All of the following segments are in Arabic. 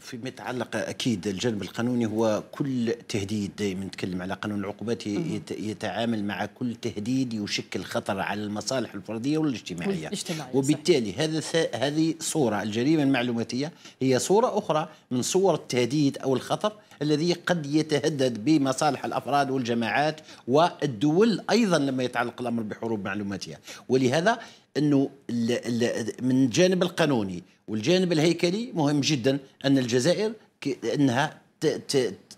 فيما يتعلق اكيد الجانب القانوني هو كل تهديد دائما نتكلم على قانون العقوبات يتعامل مع كل تهديد يشكل خطر على المصالح الفرديه والاجتماعيه وبالتالي هذا هذه صوره الجريمه المعلوماتيه هي صوره اخرى من صور التهديد او الخطر الذي قد يتهدد بمصالح الافراد والجماعات والدول ايضا لما يتعلق الامر بحروب معلوماتيه ولهذا انه من الجانب القانوني والجانب الهيكلي مهم جدا ان الجزائر انها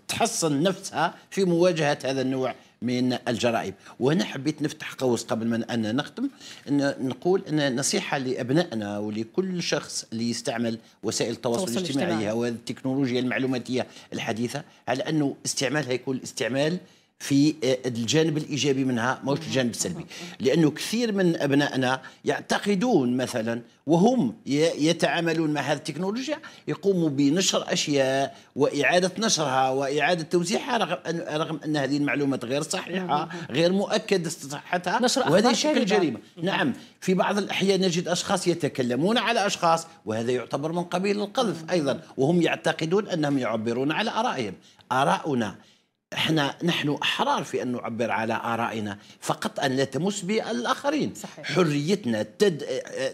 تحصن نفسها في مواجهه هذا النوع من الجرائم وهنا حبيت نفتح قوس قبل ما أن نختم أن نقول أن نصيحة لأبنائنا ولكل شخص اللي يستعمل وسائل التواصل الاجتماعي والتكنولوجيا المعلوماتية الحديثة على أنه استعمالها يكون استعمال في آه، الجانب الايجابي منها ماهوش الجانب السلبي لانه كثير من ابنائنا يعتقدون مثلا وهم يتعاملون مع هذه التكنولوجيا يقوموا بنشر اشياء واعاده نشرها واعاده توزيعها رغم رغم ان هذه المعلومات غير صحيحه غير مؤكد صحتها وهذا شكل جريمه نعم في بعض الاحيان نجد اشخاص يتكلمون على اشخاص وهذا يعتبر من قبيل القذف ايضا وهم يعتقدون انهم يعبرون على ارائهم اراؤنا احنا نحن احرار في ان نعبر على ارائنا فقط ان لا تمس بالاخرين صحيح. حريتنا تد...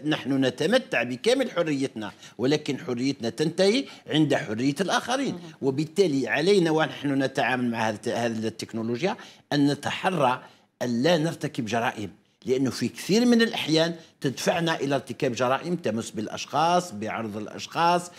نحن نتمتع بكامل حريتنا ولكن حريتنا تنتهي عند حريه الاخرين مم. وبالتالي علينا ونحن نتعامل مع هذه التكنولوجيا ان نتحرى أن لا نرتكب جرائم لأنه في كثير من الأحيان تدفعنا إلى ارتكاب جرائم تمس بالأشخاص بعرض الأشخاص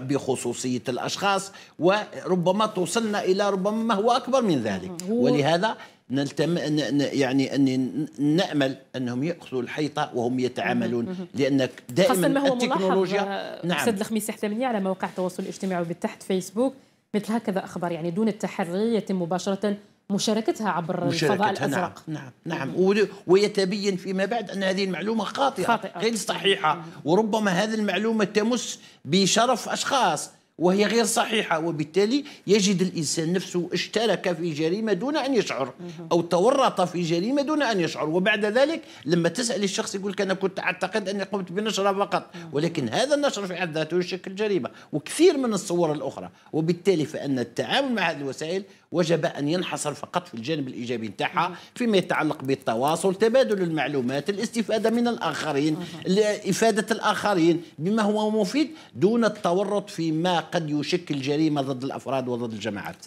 بخصوصية الأشخاص وربما توصلنا إلى ربما ما هو أكبر من ذلك ولهذا نلتم يعني ان نامل انهم ياخذوا الحيطه وهم يتعاملون لان دائما ما هو التكنولوجيا آه، نعم استاذ الخميس حتمني على مواقع التواصل الاجتماعي بالتحت فيسبوك مثل هكذا اخبار يعني دون التحري يتم مباشره مشاركتها عبر مشاركتها الفضاء الازرق نعم نعم, نعم. ويتبين فيما بعد ان هذه المعلومه خاطئه, خاطئة. غير صحيحه مم. وربما هذه المعلومه تمس بشرف اشخاص وهي غير صحيحه وبالتالي يجد الانسان نفسه اشترك في جريمه دون ان يشعر او تورط في جريمه دون ان يشعر وبعد ذلك لما تسال الشخص يقول لك انا كنت اعتقد اني قمت بنشره فقط ولكن هذا النشر في حد ذاته يشكل جريمه وكثير من الصور الاخرى وبالتالي فان التعامل مع هذه الوسائل وجب أن ينحصر فقط في الجانب الإيجابي نتاعها فيما يتعلق بالتواصل تبادل المعلومات الاستفادة من الآخرين إفادة الآخرين بما هو مفيد دون التورط فيما قد يشكل جريمة ضد الأفراد وضد الجماعات